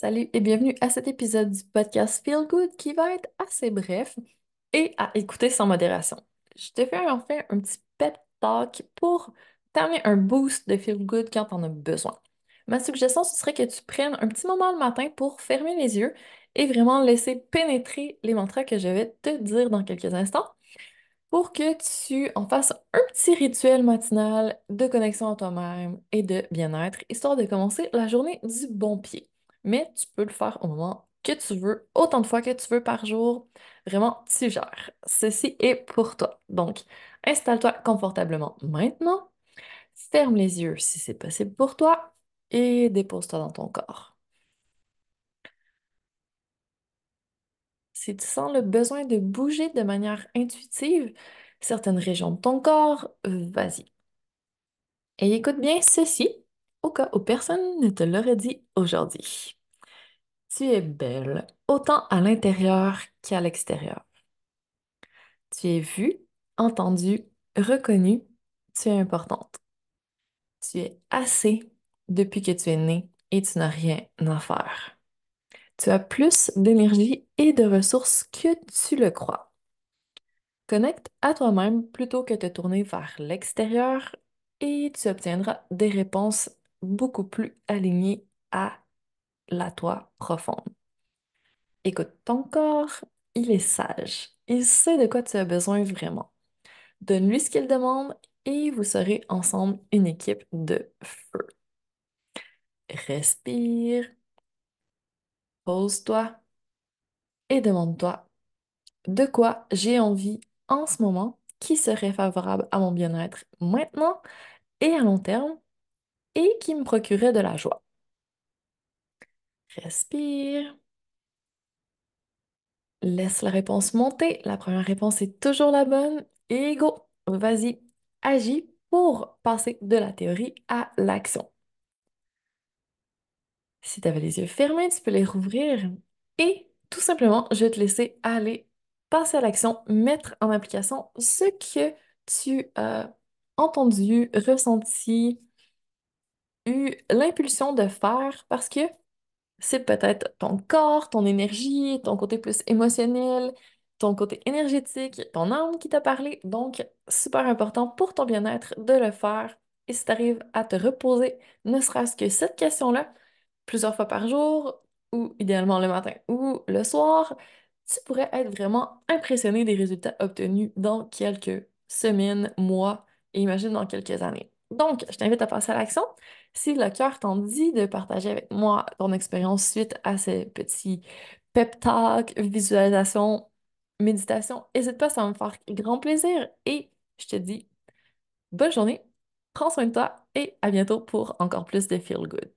Salut et bienvenue à cet épisode du podcast Feel Good qui va être assez bref et à écouter sans modération. Je te fais enfin un petit pep talk pour t'amener un boost de Feel Good quand t'en as besoin. Ma suggestion, ce serait que tu prennes un petit moment le matin pour fermer les yeux et vraiment laisser pénétrer les mantras que je vais te dire dans quelques instants pour que tu en fasses un petit rituel matinal de connexion à toi-même et de bien-être, histoire de commencer la journée du bon pied mais tu peux le faire au moment que tu veux, autant de fois que tu veux par jour. Vraiment, tu gères. Ceci est pour toi. Donc, installe-toi confortablement maintenant. Ferme les yeux si c'est possible pour toi et dépose-toi dans ton corps. Si tu sens le besoin de bouger de manière intuitive certaines régions de ton corps, vas-y. Et écoute bien ceci au cas où personne ne te l'aurait dit aujourd'hui. Tu es belle, autant à l'intérieur qu'à l'extérieur. Tu es vue, entendue, reconnue, tu es importante. Tu es assez depuis que tu es née et tu n'as rien à faire. Tu as plus d'énergie et de ressources que tu le crois. Connecte à toi-même plutôt que de te tourner vers l'extérieur et tu obtiendras des réponses beaucoup plus alignées à la toi profonde. Écoute ton corps, il est sage. Il sait de quoi tu as besoin vraiment. Donne-lui ce qu'il demande et vous serez ensemble une équipe de feu. Respire. Pose-toi et demande-toi de quoi j'ai envie en ce moment qui serait favorable à mon bien-être maintenant et à long terme et qui me procurerait de la joie. Respire. Laisse la réponse monter. La première réponse est toujours la bonne. Et go, vas-y, agis pour passer de la théorie à l'action. Si tu avais les yeux fermés, tu peux les rouvrir. Et tout simplement, je vais te laisser aller passer à l'action, mettre en application ce que tu as entendu, ressenti, eu l'impulsion de faire parce que c'est peut-être ton corps, ton énergie, ton côté plus émotionnel, ton côté énergétique, ton âme qui t'a parlé. Donc, super important pour ton bien-être de le faire. Et si tu arrives à te reposer, ne serait-ce que cette question-là, plusieurs fois par jour, ou idéalement le matin ou le soir, tu pourrais être vraiment impressionné des résultats obtenus dans quelques semaines, mois et imagine dans quelques années. Donc, je t'invite à passer à l'action. Si le cœur t'en dit de partager avec moi ton expérience suite à ces petits pep talk, visualisation, méditation, n'hésite pas, ça va me faire grand plaisir. Et je te dis bonne journée, prends soin de toi et à bientôt pour encore plus de Feel Good.